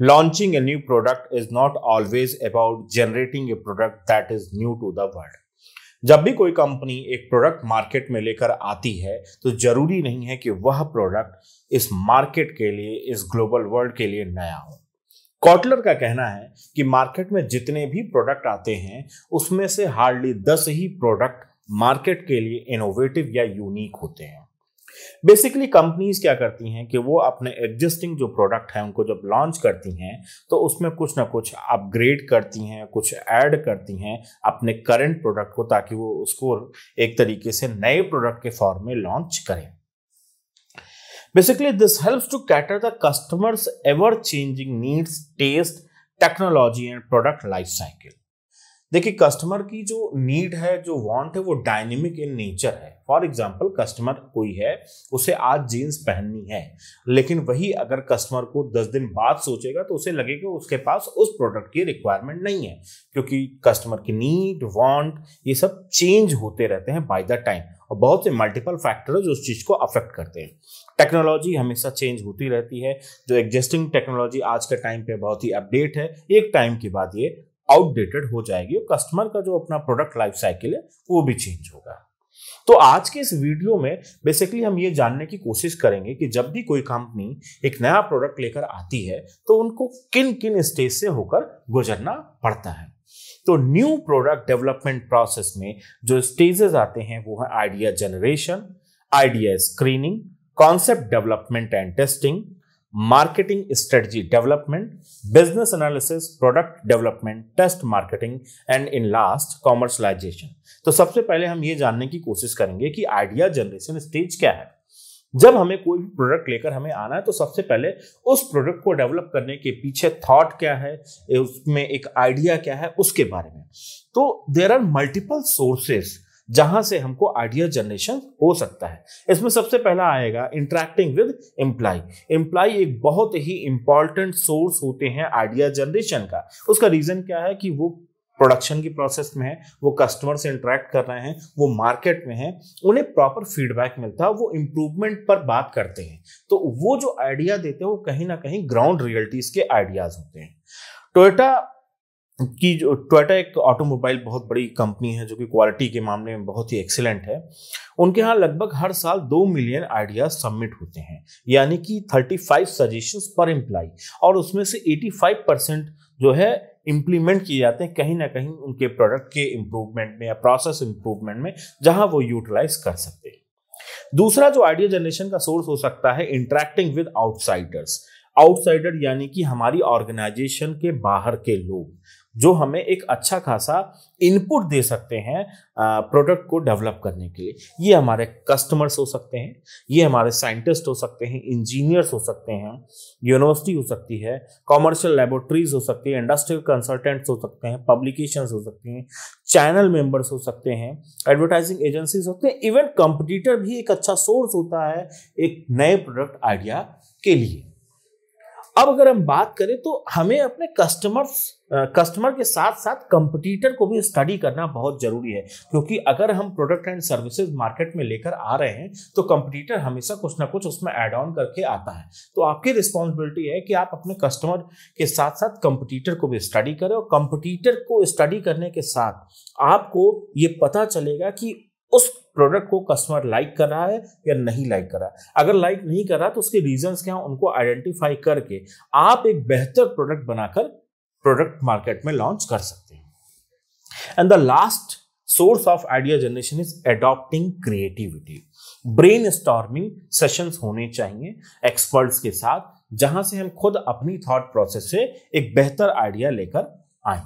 Launching a new product is not always about generating a product that is new to the world. जब भी कोई company एक product market में लेकर आती है तो जरूरी नहीं है कि वह प्रोडक्ट इस मार्केट के लिए इस ग्लोबल वर्ल्ड के लिए नया हो कॉटलर का कहना है कि मार्केट में जितने भी प्रोडक्ट आते हैं उसमें से हार्डली दस ही प्रोडक्ट मार्केट के लिए इनोवेटिव या यूनिक होते हैं बेसिकली कंपनीज क्या करती हैं कि वो अपने एग्जिस्टिंग जो प्रोडक्ट हैं उनको जब लॉन्च करती हैं तो उसमें कुछ ना कुछ अपग्रेड करती हैं कुछ ऐड करती हैं अपने करंट प्रोडक्ट को ताकि वो उसको एक तरीके से नए प्रोडक्ट के फॉर्म में लॉन्च करें basically this helps to cater the customers ever changing needs taste technology and product life cycle देखिए कस्टमर की जो नीड है जो वांट है वो डायनेमिक इन नेचर है फॉर एग्जाम्पल कस्टमर कोई है उसे आज जीन्स पहननी है लेकिन वही अगर कस्टमर को दस दिन बाद सोचेगा तो उसे लगेगा उसके पास उस प्रोडक्ट की रिक्वायरमेंट नहीं है क्योंकि कस्टमर की नीड वांट ये सब चेंज होते रहते हैं बाय द टाइम और बहुत से मल्टीपल फैक्टर्स उस चीज़ को अफेक्ट करते हैं टेक्नोलॉजी हमेशा चेंज होती रहती है जो एग्जिस्टिंग टेक्नोलॉजी आज के टाइम पे बहुत ही अपडेट है एक टाइम के बाद ये आउटडेटेड हो जाएगी और कस्टमर का जो अपना प्रोडक्ट लाइफ साइकिल है वो भी चेंज होगा तो आज के इस वीडियो में बेसिकली हम ये जानने की कोशिश करेंगे कि जब भी कोई कंपनी एक नया प्रोडक्ट लेकर आती है तो उनको किन किन स्टेज से होकर गुजरना पड़ता है तो न्यू प्रोडक्ट डेवलपमेंट प्रोसेस में जो स्टेजेस आते हैं वो है idea generation idea screening concept development and testing marketing strategy development business analysis product development test marketing and in last commercialization तो सबसे पहले हम ये जानने की कोशिश करेंगे कि आइडिया जनरेशन स्टेज क्या है जब हमें कोई भी प्रोडक्ट लेकर हमें आना है तो सबसे पहले उस प्रोडक्ट को डेवलप करने के पीछे थॉट क्या है उसमें एक आइडिया क्या है उसके बारे में तो देर आर मल्टीपल सोर्सेस जहां से हमको आइडिया जनरेशन हो सकता है इसमें सबसे पहला आएगा इंटरेक्टिंग विद एम्प्लाई एम्प्लाई एक बहुत ही इंपॉर्टेंट सोर्स होते हैं आइडिया जनरेशन का उसका रीजन क्या है कि वो प्रोडक्शन की प्रोसेस में है वो कस्टमर से इंटरेक्ट कर रहे हैं वो मार्केट में है उन्हें प्रॉपर फीडबैक मिलता है वो इम्प्रूवमेंट पर बात करते हैं तो वो जो आइडिया देते हैं वो कहीं ना कहीं ग्राउंड रियलिटीज के आइडियाज होते हैं टोयोटा कि जो टोयोटा एक ऑटोमोबाइल तो बहुत बड़ी कंपनी है जो कि क्वालिटी के मामले में बहुत ही एक्सेलेंट है उनके यहाँ लगभग हर साल दो मिलियन आइडियाज सबमिट होते हैं यानी कि थर्टी फाइव सजेशन पर एम्प्लाई और उसमें से एटी फाइव परसेंट जो है इम्प्लीमेंट किए जाते हैं कहीं ना कहीं उनके प्रोडक्ट के इम्प्रूवमेंट में या प्रोसेस इम्प्रूवमेंट में जहाँ वो यूटिलाइज कर सकते हैं दूसरा जो आइडिया जनरेशन का सोर्स हो सकता है इंटरेक्टिंग विद आउटसाइडर्स आउटसाइडर यानी कि हमारी ऑर्गेनाइजेशन के बाहर के लोग जो हमें एक अच्छा खासा इनपुट दे सकते हैं प्रोडक्ट को डेवलप करने के लिए ये हमारे कस्टमर्स हो सकते हैं ये हमारे साइंटिस्ट हो सकते हैं इंजीनियर्स हो सकते हैं यूनिवर्सिटी हो सकती है कॉमर्शियल लेबोरेटरीज हो सकती है इंडस्ट्रियल कंसल्टेंट्स हो सकते हैं पब्लिकेशन हो सकती हैं चैनल मेंबर्स हो सकते हैं एडवर्टाइजिंग एजेंसीज होते हैं इवन कंपटीटर भी एक अच्छा सोर्स होता है एक नए प्रोडक्ट आइडिया के लिए अब अगर हम बात करें तो हमें अपने कस्टमर्स कस्टमर के साथ साथ कंपटीटर को भी स्टडी करना बहुत जरूरी है क्योंकि अगर हम प्रोडक्ट एंड सर्विसेज मार्केट में लेकर आ रहे हैं तो कंपटीटर हमेशा कुछ ना कुछ उसमें एड ऑन करके आता है तो आपकी रिस्पॉन्सिबिलिटी है कि आप अपने कस्टमर के साथ साथ कंपटीटर को भी स्टडी करें और कंपटीटर को स्टडी करने के साथ आपको ये पता चलेगा कि उस प्रोडक्ट को कस्टमर लाइक कर रहा है या नहीं लाइक कर रहा है अगर लाइक नहीं कर रहा तो उसके रीजन क्या उनको आइडेंटिफाई करके आप एक बेहतर प्रोडक्ट बनाकर प्रोडक्ट मार्केट में लॉन्च कर सकते हैं and the last source of idea generation is adopting creativity brain storming sessions होने चाहिए एक्सपर्ट्स के साथ जहां से हम खुद अपनी थॉट प्रोसेस से एक बेहतर आइडिया लेकर आए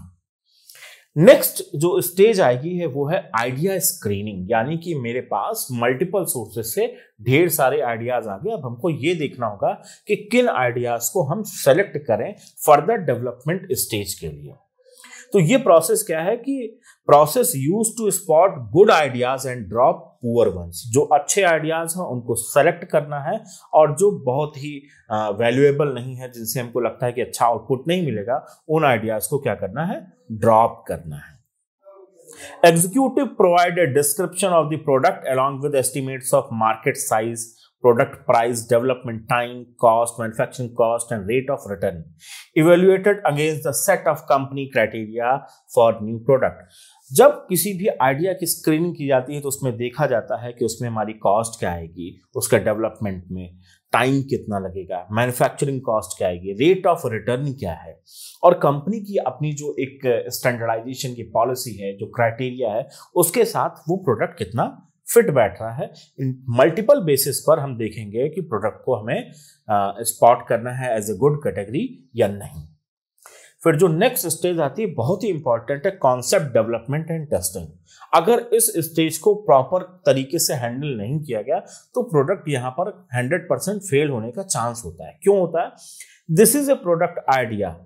नेक्स्ट जो स्टेज आएगी है वो है आइडिया स्क्रीनिंग यानी कि मेरे पास मल्टीपल सोर्सेस से ढेर सारे आइडियाज आ गए अब हमको ये देखना होगा कि किन आइडियाज को हम सेलेक्ट करें फर्दर डेवलपमेंट स्टेज के लिए तो ये प्रोसेस क्या है कि process use to spot good ideas and drop poor ones जो अच्छे आइडियाज़ हैं उनको सेलेक्ट करना है और जो बहुत ही वैल्यूएबल नहीं है जिनसे हमको लगता है कि अच्छा आउटपुट नहीं मिलेगा उन आइडियाज़ को क्या करना है ड्रॉप करना है executive provide a description of the product along with estimates of market size product price development time cost manufacturing cost and rate of return evaluated against the set of company criteria for new product जब किसी भी idea की screening की जाती है तो उसमें देखा जाता है कि उसमें हमारी कॉस्ट क्या आएगी उसका डेवलपमेंट में टाइम कितना लगेगा मैन्युफैक्चरिंग कॉस्ट क्या आएगी रेट ऑफ रिटर्न क्या है और कंपनी की अपनी जो एक स्टैंडर्डाइजेशन की पॉलिसी है जो क्राइटेरिया है उसके साथ वो प्रोडक्ट कितना फिट बैठ रहा है इन मल्टीपल बेसिस पर हम देखेंगे कि प्रोडक्ट को हमें स्पॉट करना है एज ए गुड कैटेगरी या नहीं फिर जो नेक्स्ट स्टेज आती है बहुत ही इंपॉर्टेंट है कॉन्सेप्ट डेवलपमेंट एंड टेस्टिंग अगर इस स्टेज को प्रॉपर तरीके से हैंडल नहीं किया गया तो प्रोडक्ट यहाँ पर 100 परसेंट फेल होने का चांस होता है क्यों होता है this is a product idea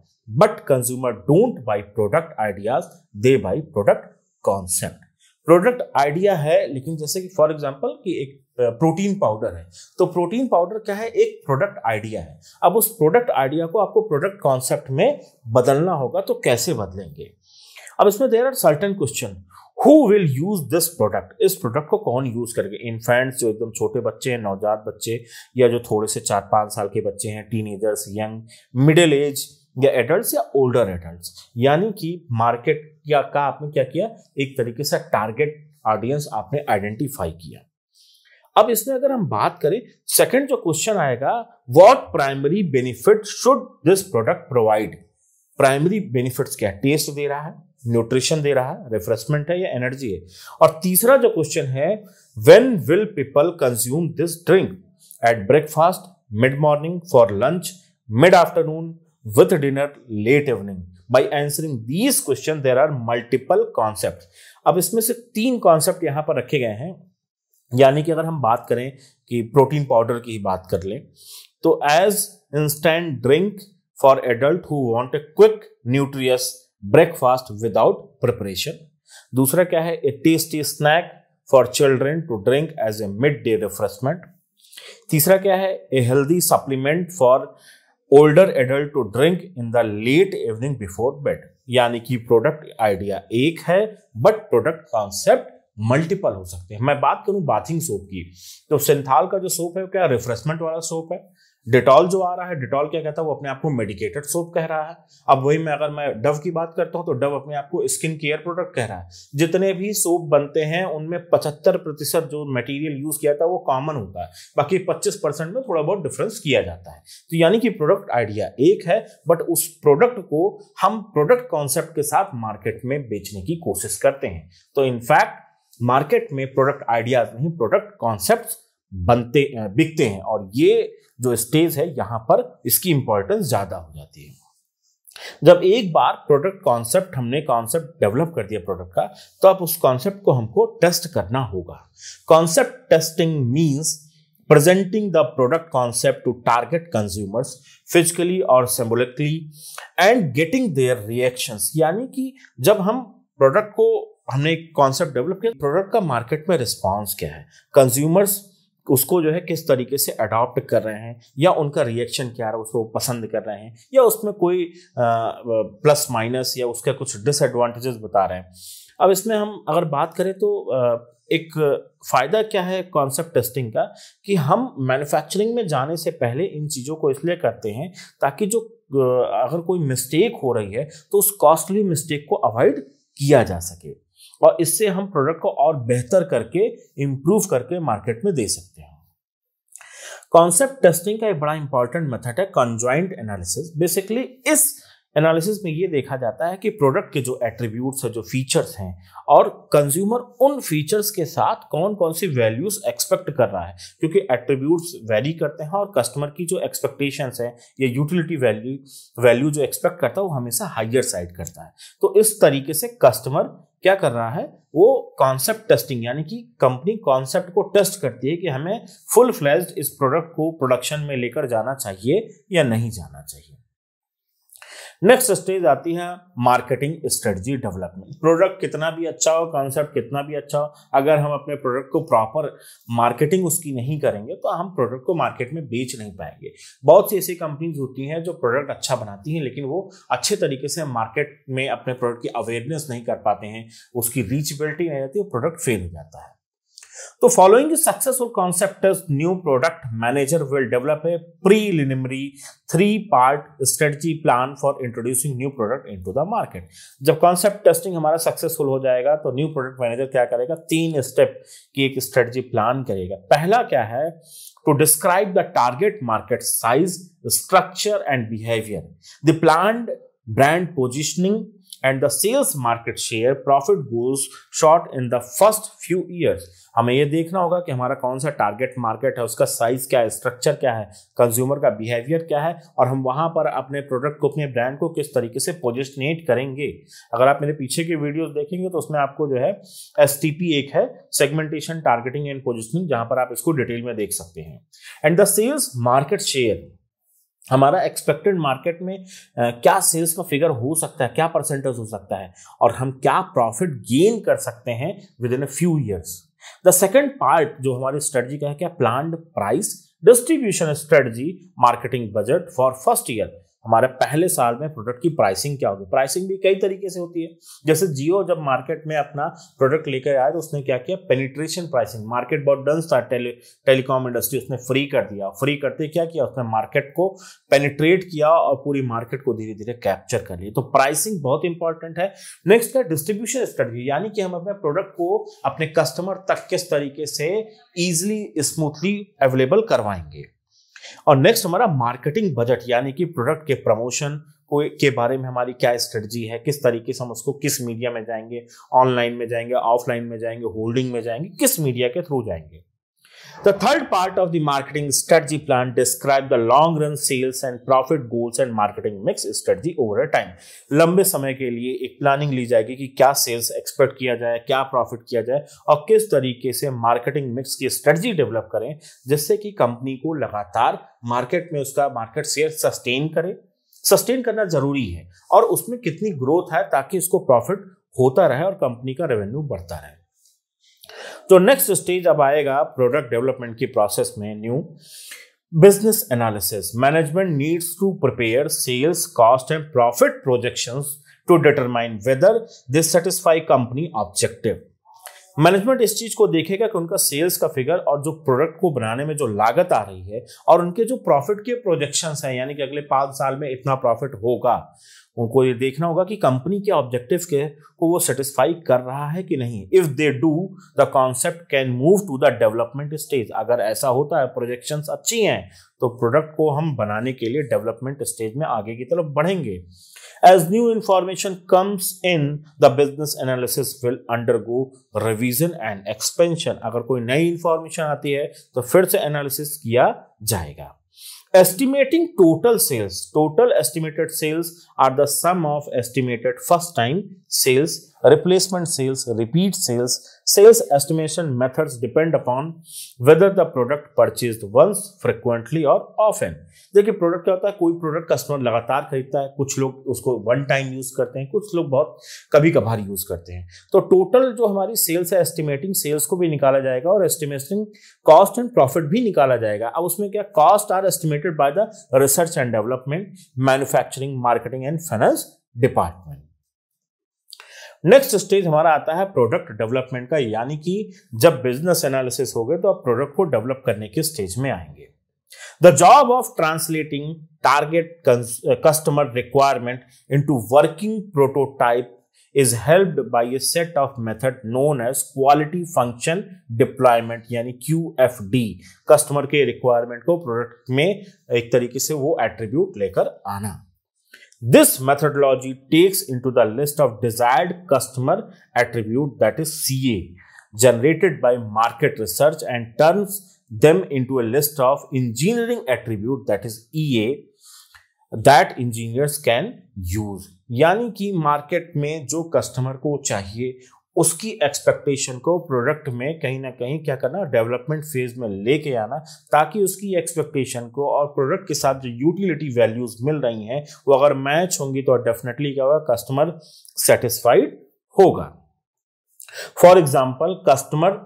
but consumer don't buy product ideas they buy product concept product idea है लेकिन जैसे कि फॉर एग्जाम्पल कि एक प्रोटीन पाउडर है तो प्रोटीन पाउडर क्या है एक प्रोडक्ट आइडिया है अब उस प्रोडक्ट आइडिया को आपको प्रोडक्ट कॉन्सेप्ट में बदलना होगा तो कैसे बदलेंगे अब इसमें there are certain question who will use this product इस प्रोडक्ट को कौन यूज करेगा इन्फेंट्स जो एकदम छोटे बच्चे हैं नवजात बच्चे या जो थोड़े से चार पाँच साल के बच्चे हैं एजर्स यंग मिडिल एज या एडल्ट या ओल्डर एडल्ट यानी कि मार्केट या का आपने क्या किया एक तरीके से टारगेट ऑडियंस आपने आइडेंटिफाई किया अब इसमें अगर हम बात करें सेकंड जो क्वेश्चन आएगा what primary benefit should this product provide primary benefits क्या टेस्ट दे रहा है न्यूट्रिशन दे रहा है रिफ्रेशमेंट है या एनर्जी है और तीसरा जो क्वेश्चन है when will people consume this drink at breakfast mid morning for lunch mid afternoon with dinner late evening by answering these question there are multiple concepts अब इसमें से तीन कॉन्सेप्ट यहां पर रखे गए हैं यानी कि अगर हम बात करें कि प्रोटीन पाउडर की ही बात कर लें तो as instant drink for adult who want a quick nutritious breakfast without preparation दूसरा क्या है a tasty snack for children to drink as a mid day refreshment तीसरा क्या है a healthy supplement for older adult to drink in the late evening before bed यानी कि product idea एक है बट प्रोडक्ट कॉन्सेप्ट मल्टीपल हो सकते हैं मैं बात करूं बाथिंग सोप की तो सिंथाल का जो सोप है वो क्या रिफ्रेशमेंट वाला सोप है डिटॉल जो आ रहा है डिटॉल क्या कहता है वो अपने आप को मेडिकेटेड सोप कह रहा है अब वही मैं अगर मैं डव की बात करता हूँ तो डव अपने आप को स्किन केयर प्रोडक्ट कह रहा है जितने भी सोप बनते हैं उनमें पचहत्तर प्रतिशत जो मटेरियल यूज किया जाता है वो कॉमन होता है बाकी पच्चीस परसेंट में थोड़ा बहुत डिफरेंस किया जाता है तो यानी कि प्रोडक्ट आइडिया एक है बट उस प्रोडक्ट को हम प्रोडक्ट कॉन्सेप्ट के साथ मार्केट में बेचने की कोशिश करते हैं तो इनफैक्ट मार्केट में प्रोडक्ट आइडियाज नहीं प्रोडक्ट कॉन्सेप्ट बनते बिकते हैं और ये जो स्टेज है यहां पर इसकी इंपॉर्टेंस ज़्यादा हो जाती है जब एक बार प्रोडक्ट कॉन्सेप्ट हमने कॉन्सेप्ट डेवलप कर दिया प्रोडक्ट का तो अब उस कॉन्सेप्ट को हमको टेस्ट करना होगा concept testing means presenting the product concept to target consumers physically और symbolically and getting their reaction यानी कि जब हम प्रोडक्ट को हमने एक कॉन्सेप्ट डेवलप किया प्रोडक्ट का मार्केट में रिस्पॉन्स क्या है कंज्यूमर्स उसको जो है किस तरीके से अडॉप्ट कर रहे हैं या उनका रिएक्शन क्या है उसको पसंद कर रहे हैं या उसमें कोई आ, प्लस माइनस या उसका कुछ डिसएडवांटेजेस बता रहे हैं अब इसमें हम अगर बात करें तो एक फ़ायदा क्या है कॉन्सेप्ट टेस्टिंग का कि हम मैन्युफैक्चरिंग में जाने से पहले इन चीज़ों को इसलिए करते हैं ताकि जो अगर कोई मिस्टेक हो रही है तो उस कॉस्टली मिस्टेक को अवॉइड किया जा सके और इससे हम प्रोडक्ट को और बेहतर करके इम्प्रूव करके मार्केट में दे सकते हैं कॉन्सेप्ट टेस्टिंग का एक बड़ा इंपॉर्टेंट मेथड है कंजॉइंट एनालिसिस बेसिकली इस एनालिसिस में ये देखा जाता है कि प्रोडक्ट के जो एट्रीब्यूट्स है जो फीचर्स हैं और कंज्यूमर उन फीचर्स के साथ कौन कौन सी वैल्यूज एक्सपेक्ट कर रहा है क्योंकि एट्रीब्यूट्स वैरी करते हैं और कस्टमर की जो एक्सपेक्टेशंस है या यूटिलिटी वैल्यू वैल्यू जो एक्सपेक्ट करता है वो हमेशा हाइयर साइड करता है तो इस तरीके से कस्टमर क्या कर रहा है वो कॉन्सेप्ट टेस्टिंग यानी कि कंपनी कॉन्सेप्ट को टेस्ट करती है कि हमें फुल फ्लेज इस प्रोडक्ट को प्रोडक्शन में लेकर जाना चाहिए या नहीं जाना चाहिए नेक्स्ट स्टेज आती है मार्केटिंग स्ट्रेटजी डेवलपमेंट प्रोडक्ट कितना भी अच्छा हो कॉन्सेप्ट कितना भी अच्छा हो अगर हम अपने प्रोडक्ट को प्रॉपर मार्केटिंग उसकी नहीं करेंगे तो हम प्रोडक्ट को मार्केट में बेच नहीं पाएंगे बहुत सी ऐसी कंपनीज होती हैं जो प्रोडक्ट अच्छा बनाती हैं लेकिन वो अच्छे तरीके से मार्केट में अपने प्रोडक्ट की अवेयरनेस नहीं कर पाते हैं उसकी रीचेबिलिटी नहीं रहती वो प्रोडक्ट फेल हो जाता है तो following successful concept new product manager will develop a preliminary three part strategy plan for introducing new product into the market जब कॉन्सेप्ट टेस्टिंग हमारा सक्सेसफुल हो जाएगा तो न्यू प्रोडक्ट मैनेजर क्या करेगा तीन स्टेप की एक स्ट्रेटजी प्लान करेगा पहला क्या है to describe the target market size structure and behaviour the plan brand positioning and the sales market share profit goals short in the first few years हमें यह देखना होगा कि हमारा कौन सा टारगेट मार्केट है उसका साइज क्या है स्ट्रक्चर क्या है कंज्यूमर का बिहेवियर क्या है और हम वहां पर अपने प्रोडक्ट को अपने ब्रांड को किस तरीके से पोजिशनेट करेंगे अगर आप मेरे पीछे की वीडियो देखेंगे तो उसमें आपको जो है एस एक है सेगमेंटेशन टारगेटिंग एंड पोजिशनिंग जहां पर आप इसको डिटेल में देख सकते हैं and the sales market share हमारा एक्सपेक्टेड मार्केट में क्या सेल्स का फिगर हो सकता है क्या परसेंटेज हो सकता है और हम क्या प्रॉफिट गेन कर सकते हैं within a few years the second part जो हमारी स्ट्रेटजी का है क्या plan price distribution strategy marketing budget for first year हमारे पहले साल में प्रोडक्ट की प्राइसिंग क्या होगी प्राइसिंग भी कई तरीके से होती है जैसे जियो जब मार्केट में अपना प्रोडक्ट लेकर आया तो उसने क्या किया पेनिट्रेशन प्राइसिंग मार्केट बहुत डंस था टेली टेलीकॉम इंडस्ट्री उसने फ्री कर दिया फ्री करते क्या किया उसने मार्केट को पेनिट्रेट किया और पूरी मार्केट को धीरे धीरे कैप्चर कर लिया तो प्राइसिंग बहुत इंपॉर्टेंट है नेक्स्ट है डिस्ट्रीब्यूशन स्ट्रेटजी यानी कि हम अपने प्रोडक्ट को अपने कस्टमर तक किस तरीके से ईजिली स्मूथली अवेलेबल करवाएंगे और नेक्स्ट हमारा मार्केटिंग बजट यानी कि प्रोडक्ट के प्रमोशन को के बारे में हमारी क्या स्ट्रेटजी है किस तरीके से हम उसको किस मीडिया में जाएंगे ऑनलाइन में जाएंगे ऑफलाइन में जाएंगे होल्डिंग में जाएंगे किस मीडिया के थ्रू जाएंगे The third part of the marketing strategy plan describes the long run sales and profit goals and marketing mix strategy over a time. लंबे समय के लिए एक प्लानिंग ली जाएगी कि क्या सेल्स एक्सपेक्ट किया जाए क्या प्रॉफिट किया जाए और किस तरीके से मार्केटिंग मिक्स की स्ट्रेटजी डेवलप करें जिससे कि कंपनी को लगातार मार्केट में उसका मार्केट शेयर सस्टेन करे सस्टेन करना जरूरी है और उसमें कितनी ग्रोथ है ताकि उसको प्रॉफिट होता रहे और कंपनी का रेवेन्यू बढ़ता रहे तो नेक्स्ट स्टेज अब आएगा प्रोडक्ट डेवलपमेंट की प्रोसेस में new business analysis management needs to prepare sales cost and profit projections to determine whether this satisfy company objective management इस चीज को देखेगा कि उनका सेल्स का फिगर और जो प्रोडक्ट को बनाने में जो लागत आ रही है और उनके जो प्रॉफिट के प्रोजेक्शन हैं यानी कि अगले पाँच साल में इतना प्रॉफिट होगा उनको ये देखना होगा कि कंपनी के ऑब्जेक्टिव के को वो सेटिस्फाई कर रहा है कि नहीं if they do the concept can move to the development stage अगर ऐसा होता है प्रोजेक्शन अच्छी हैं तो प्रोडक्ट को हम बनाने के लिए डेवलपमेंट स्टेज में आगे की तरफ बढ़ेंगे As new information comes in, the business analysis will undergo revision and expansion. अगर कोई नई information आती है तो फिर से analysis किया जाएगा Estimating total sales. Total estimated sales are the sum of estimated first time sales, replacement sales, repeat sales, Sales estimation methods depend upon whether the product purchased once, frequently or often. देखिए product क्या होता है कोई product customer लगातार खरीदता है कुछ लोग उसको वन टाइम यूज करते हैं कुछ लोग बहुत कभी कभार यूज करते हैं तो टोटल जो हमारी सेल्स है एस्टिमेटिंग सेल्स को भी निकाला जाएगा और एस्टिमेटिंग कॉस्ट एंड प्रॉफिट भी निकाला जाएगा अब उसमें क्या cost are estimated by the research and development manufacturing marketing and finance department next stage हमारा आता है प्रोडक्ट डेवलपमेंट का यानी कि जब बिजनेस एनालिसिस हो गए तो आप प्रोडक्ट को डेवलप करने के स्टेज में आएंगे the job of translating target customer requirement to working prototype is helped by a set of method known as quality function deployment यानी क्यू एफ डी कस्टमर के रिक्वायरमेंट को प्रोडक्ट में एक तरीके से वो एट्रीब्यूट लेकर आना This methodology takes into the list of desired customer attribute that is CA generated by market research and turns them into a list of engineering attribute that is EA that engineers can use यानी कि market में जो customer को चाहिए उसकी expectation को product में कहीं ना कहीं क्या करना डेवलपमेंट फेज में लेके आना ताकि उसकी एक्सपेक्टेशन को और प्रोडक्ट के साथ जो यूटिलिटी वैल्यूज मिल रही हैं वो अगर मैच होंगी तो डेफिनेटली क्या होगा कस्टमर सेटिस्फाइड होगा for example customer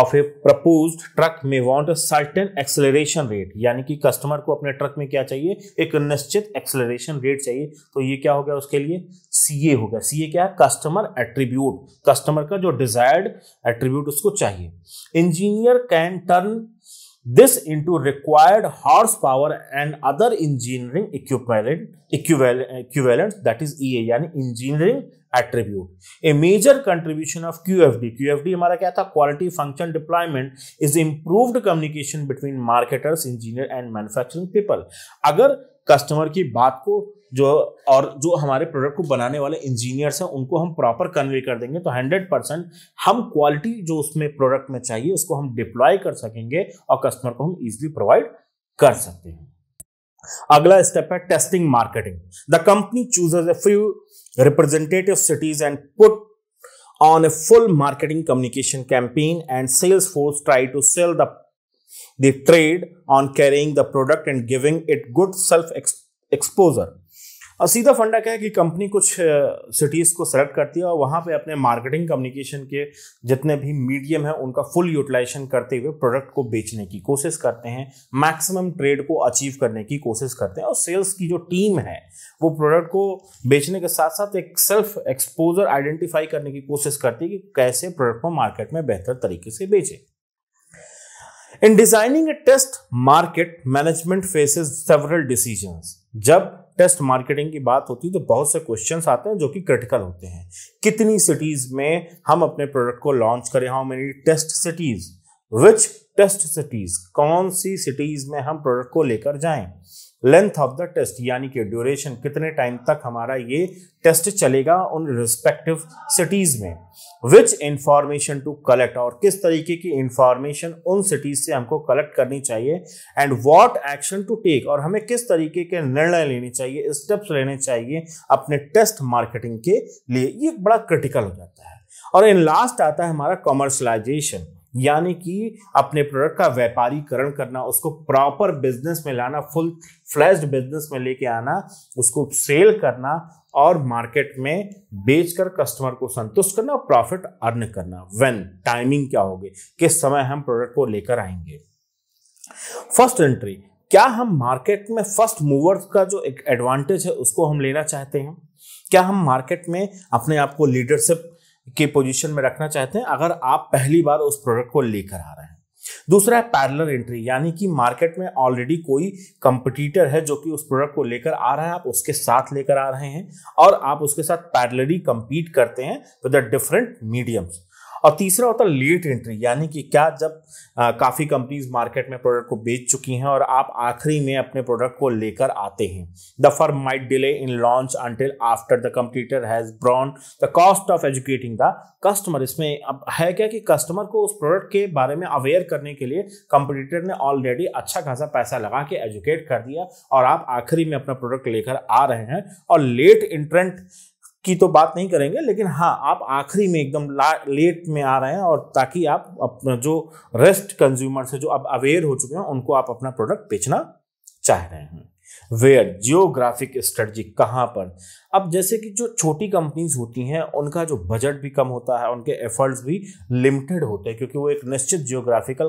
of a propose truck may want a certain acceleration rate यानी कि कस्टमर को अपने ट्रक में क्या चाहिए एक निश्चित एक्सलरेशन रेट चाहिए तो ये क्या हो गया उसके लिए सी ए हो गया सी ए क्या है कस्टमर एट्रीब्यूट कस्टमर का जो डिजायर्ड एट्रीब्यूट उसको चाहिए engineer can turn this into required horsepower and other engineering equivalent equivalent that is EA यानी engineering attribute a major contribution of QFD QFD हमारा quality function deployment is improved communication between marketers engineer and manufacturing people अगर customer की बात को जो और जो हमारे प्रोडक्ट को बनाने वाले इंजीनियर्स हैं उनको हम प्रॉपर कन्वे कर देंगे तो 100 परसेंट हम क्वालिटी जो उसमें प्रोडक्ट में चाहिए उसको हम डिप्लॉय कर सकेंगे और कस्टमर को हम इजिली प्रोवाइड कर सकते हैं अगला स्टेप है testing marketing the company chooses a few representative cities and put on a full marketing communication campaign and sales force try to sell the They trade on carrying the product and giving it good self exposure. और सीधा फंडा क्या है कि company कुछ cities को select करती है और वहाँ पे अपने मार्केटिंग कम्युनिकेशन के जितने भी मीडियम हैं उनका फुल यूटिलाइजेशन करते हुए प्रोडक्ट को बेचने की कोशिश करते हैं मैक्सिमम ट्रेड को अचीव करने की कोशिश करते हैं और सेल्स की जो टीम है वो प्रोडक्ट को बेचने के साथ साथ एक सेल्फ एक्सपोजर आइडेंटिफाई करने की कोशिश करती है कि कैसे प्रोडक्ट को मार्केट में बेहतर तरीके से बेचें in designing a test market management faces several decisions. जब टेस्ट मार्केटिंग की बात होती है तो बहुत से क्वेश्चन आते हैं जो कि क्रिटिकल होते हैं कितनी सिटीज में हम अपने प्रोडक्ट को लॉन्च करें how many test cities which test cities कौन सी सिटीज में हम प्रोडक्ट को लेकर जाएं लेंथ ऑफ द टेस्ट यानी कि ड्यूरेशन कितने टाइम तक हमारा ये टेस्ट चलेगा उन रिस्पेक्टिव सिटीज में विच इंफॉर्मेशन टू कलेक्ट और किस तरीके की इंफॉर्मेशन उन सिटीज से हमको कलेक्ट करनी चाहिए and what action to take और हमें किस तरीके के निर्णय लेने चाहिए स्टेप्स लेने चाहिए अपने टेस्ट मार्केटिंग के लिए ये बड़ा क्रिटिकल हो जाता है और इन लास्ट आता है हमारा कॉमर्शलाइजेशन यानी कि अपने प्रोडक्ट का व्यापारीकरण करना उसको प्रॉपर बिजनेस में लाना फुल फ्लैश बिजनेस में लेके आना उसको सेल करना और मार्केट में बेचकर कस्टमर को संतुष्ट करना और प्रॉफिट अर्न करना वेन टाइमिंग क्या होगी किस समय हम प्रोडक्ट को लेकर आएंगे फर्स्ट एंट्री क्या हम मार्केट में फर्स्ट मूवर का जो एक एडवांटेज है उसको हम लेना चाहते हैं क्या हम मार्केट में अपने आप को लीडरशिप के पोजीशन में रखना चाहते हैं अगर आप पहली बार उस प्रोडक्ट को लेकर आ रहे हैं दूसरा है पैरलर एंट्री यानी कि मार्केट में ऑलरेडी कोई कंपटीटर है जो कि उस प्रोडक्ट को लेकर आ रहा है आप उसके साथ लेकर आ रहे हैं और आप उसके साथ पैरलरी कंपीट करते हैं विद द डिफरेंट मीडियम्स और तीसरा होता है लेट एंट्री यानी कि क्या जब काफ़ी कंपनीज मार्केट में प्रोडक्ट को बेच चुकी हैं और आप आखिरी में अपने प्रोडक्ट को लेकर आते हैं the firm might delay in launch until after the computer has borne the cost of educating the customer इसमें अब है क्या कि कस्टमर को उस प्रोडक्ट के बारे में अवेयर करने के लिए कंप्यूटर ने ऑलरेडी अच्छा खासा पैसा लगा के एजुकेट कर दिया और आप आखिरी में अपना प्रोडक्ट लेकर आ रहे हैं और लेट इंट्रेंट की तो बात नहीं करेंगे लेकिन हाँ आप आखिरी में एकदम लेट में आ रहे हैं और ताकि आप अपना जो रेस्ट कंज्यूमर से जो अब अवेयर हो चुके हैं उनको आप अपना प्रोडक्ट बेचना चाह रहे हैं वेयर जियोग्राफिक स्ट्रेटजी कहाँ पर अब जैसे कि जो छोटी कंपनीज होती हैं उनका जो बजट भी कम होता है उनके एफर्ट्स भी लिमिटेड होते हैं क्योंकि वो एक निश्चित जियोग्राफिकल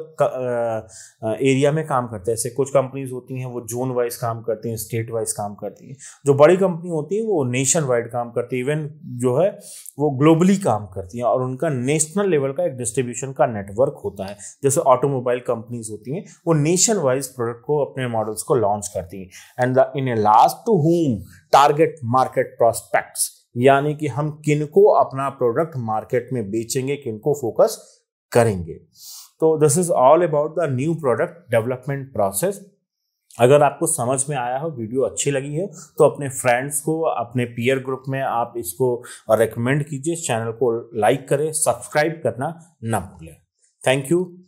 एरिया में काम करते हैं जैसे कुछ कंपनीज होती हैं वो जोन वाइज काम करती हैं स्टेट वाइज काम करती हैं जो बड़ी कंपनी होती हैं वो नेशन वाइड काम करती है इवन जो है वो ग्लोबली काम करती हैं और उनका नेशनल लेवल का एक डिस्ट्रीब्यूशन का नेटवर्क होता है जैसे ऑटोमोबाइल कंपनीज होती हैं वो नेशन वाइज प्रोडक्ट को अपने मॉडल्स को लॉन्च करती हैं and in a last to whom target market prospects यानी कि हम किनको अपना प्रोडक्ट मार्केट में बेचेंगे किनको फोकस करेंगे तो this is all about the new product development process अगर आपको समझ में आया हो वीडियो अच्छी लगी है तो अपने फ्रेंड्स को अपने पीयर ग्रुप में आप इसको रेकमेंड कीजिए चैनल को लाइक करें सब्सक्राइब करना ना भूलें थैंक यू